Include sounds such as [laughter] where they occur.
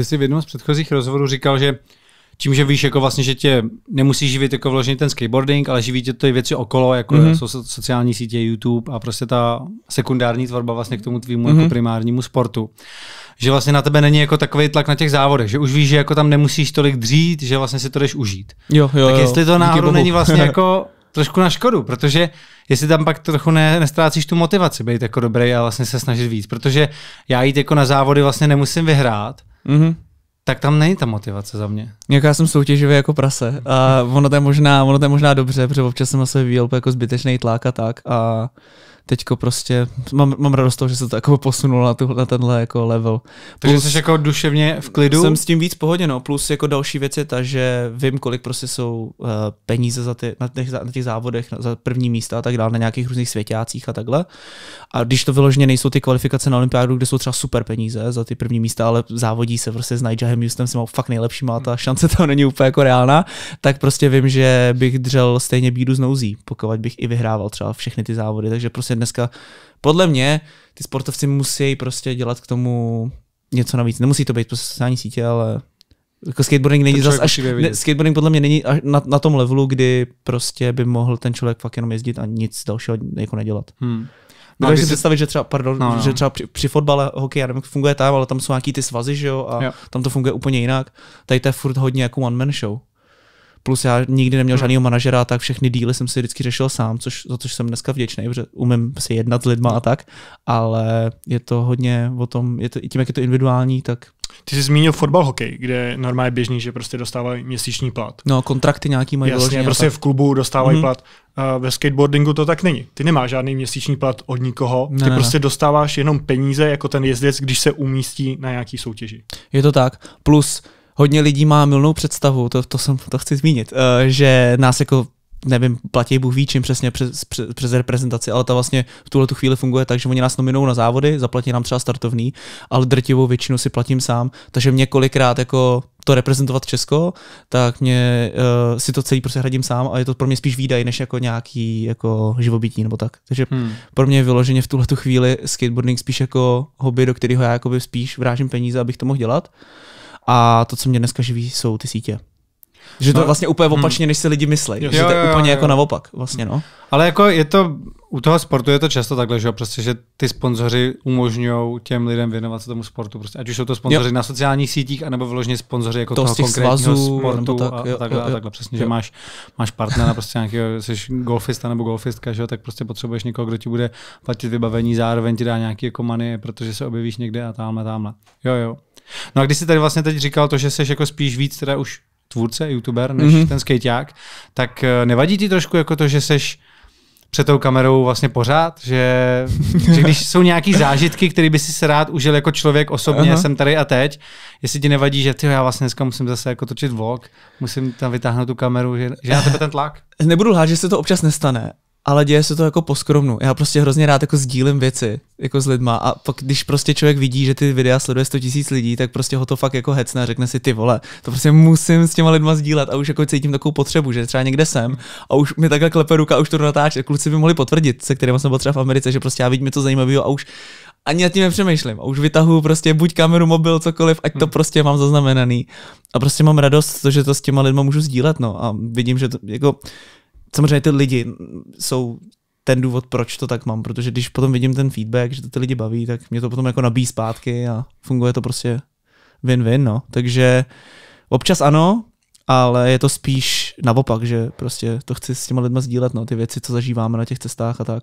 ty jsi v jednom z předchozích rozhovorů říkal, že tím, že víš, jako vlastně, že tě nemusí živit jako vložený ten skateboarding, ale živí tě ty věci okolo, jako mm-hmm. jsou sociální sítě, YouTube a prostě ta sekundární tvorba vlastně k tomu tvýmu mm-hmm. jako mhm. primárnímu sportu. Že vlastně na tebe není jako takový tlak na těch závodech, že už víš, že jako tam nemusíš tolik dřít, že vlastně si to jdeš užít. Jo, jo, tak jestli to náhodou není vlastně [laughs] jako trošku na škodu, protože jestli tam pak trochu ne, nestrácíš tu motivaci být jako dobrý a vlastně se snažit víc, protože já jít jako na závody vlastně nemusím vyhrát, Mm-hmm. Tak tam není ta motivace za mě. Jako já jsem soutěživý jako prase. A ono to je možná, ono to je možná dobře, protože občas jsem na sebe jako zbytečný tlak a tak. A teď prostě mám, mám radost toho, že se to jako posunulo na, tu, na tenhle jako level. Takže plus, jsi jako duševně v klidu? Jsem s tím víc pohodě, no. Plus jako další věc je ta, že vím, kolik prostě jsou uh, peníze za ty, na, těch, na těch závodech, na, za první místa a tak dále, na nějakých různých světácích a takhle. A když to vyloženě nejsou ty kvalifikace na olympiádu, kde jsou třeba super peníze za ty první místa, ale závodí se prostě s Nigelem Houston, si mám fakt nejlepší, má ta hmm. šance tam není úplně jako reálná, tak prostě vím, že bych držel stejně bídu z nouzí, pokud bych i vyhrával třeba všechny ty závody. Takže prostě dneska, podle mě, ty sportovci musí prostě dělat k tomu něco navíc. Nemusí to být prostě sociální sítě, ale jako skateboarding není zase až, ne, skateboarding podle mě není až na, na, tom levelu, kdy prostě by mohl ten člověk fakt jenom jezdit a nic dalšího jako nedělat. Hmm. No, Dokážu si představit, že třeba, pardon, no, no. že třeba při, při fotbale, hokej, já nevím, jak funguje tam, ale tam jsou nějaký ty svazy, že jo, a jo. tam to funguje úplně jinak. Tady to je furt hodně jako one man show. Plus já nikdy neměl hmm. žádného manažera, tak všechny díly jsem si vždycky řešil sám, což, za což jsem dneska vděčný, protože umím si jednat s lidma a hmm. tak, ale je to hodně o tom, je to, tím, jak je to individuální, tak ty jsi zmínil fotbal, hokej, kde normálně běžný, že prostě dostávají měsíční plat. No, kontrakty nějaký mají Jasně, vložený, prostě tak. v klubu dostávají mm-hmm. plat. Uh, ve skateboardingu to tak není. Ty nemáš žádný měsíční plat od nikoho, ty ne, prostě ne. dostáváš jenom peníze jako ten jezdec, když se umístí na nějaký soutěži. Je to tak. Plus hodně lidí má milnou představu, to, to, jsem, to chci zmínit, eh, že nás jako nevím, platí Bůh ví čím přesně přes, přes, přes reprezentaci, ale ta vlastně v tuhle tu chvíli funguje tak, že oni nás nominou na závody, zaplatí nám třeba startovný, ale drtivou většinu si platím sám, takže mě kolikrát jako to reprezentovat Česko, tak mě, uh, si to celý prostě hradím sám a je to pro mě spíš výdaj, než jako nějaký jako živobytí nebo tak. Takže hmm. pro mě je vyloženě v tuhle tu chvíli skateboarding spíš jako hobby, do kterého já spíš vrážím peníze, abych to mohl dělat. Uh, a to, co mě dneska živí, jsou ty sítě. Že to no, je vlastně úplně hmm. opačně, hmm. než si lidi myslí. Jo, že to je jo, úplně jo. jako naopak vlastně, no. Ale jako je to, u toho sportu je to často takhle, že prostě, že ty sponzoři umožňují těm lidem věnovat se tomu sportu, prostě, ať už jsou to sponzoři na sociálních sítích, anebo vložně sponzoři jako to toho konkrétního svazů, sportu tak, a, jo, a takhle, jo, jo, a takhle, přesně, jo. že máš, máš partnera, prostě nějaký, jsi golfista nebo golfistka, že tak prostě potřebuješ někoho, kdo ti bude platit vybavení, zároveň ti dá nějaké jako protože se objevíš někde a tamhle, tamhle. Jo, jo. No a když jsi tady vlastně teď říkal to, že jsi jako spíš víc teda už tvůrce, youtuber, než mm-hmm. ten skejťák, tak eh, nevadí ti trošku jako to, že jsi před tou kamerou vlastně pořád, že, [laughs] že když jsou nějaký zážitky, které by si se rád užil jako člověk osobně, Aha. jsem tady a teď, jestli ti nevadí, že ty já vlastně dneska musím zase jako točit vlog, musím tam vytáhnout tu kameru, že, že na tebe ten tlak? Nebudu lhát, že se to občas nestane, ale děje se to jako poskromnu. Já prostě hrozně rád jako sdílím věci jako s lidma a pak když prostě člověk vidí, že ty videa sleduje 100 tisíc lidí, tak prostě ho to fakt jako hecne a řekne si ty vole, to prostě musím s těma lidma sdílet a už jako cítím takovou potřebu, že třeba někde jsem a už mi takhle klepe ruka a už to natáčí. Kluci by mohli potvrdit, se kterým jsem byl třeba v Americe, že prostě já vidím něco zajímavého a už ani nad tím nepřemýšlím. A už vytahuju prostě buď kameru, mobil, cokoliv, ať to hmm. prostě mám zaznamenaný. A prostě mám radost, to, že to s těma lidma můžu sdílet. No. A vidím, že to, jako, samozřejmě ty lidi jsou ten důvod, proč to tak mám, protože když potom vidím ten feedback, že to ty lidi baví, tak mě to potom jako nabíjí zpátky a funguje to prostě win-win, no. Takže občas ano, ale je to spíš naopak, že prostě to chci s těma lidma sdílet, no, ty věci, co zažíváme na těch cestách a tak.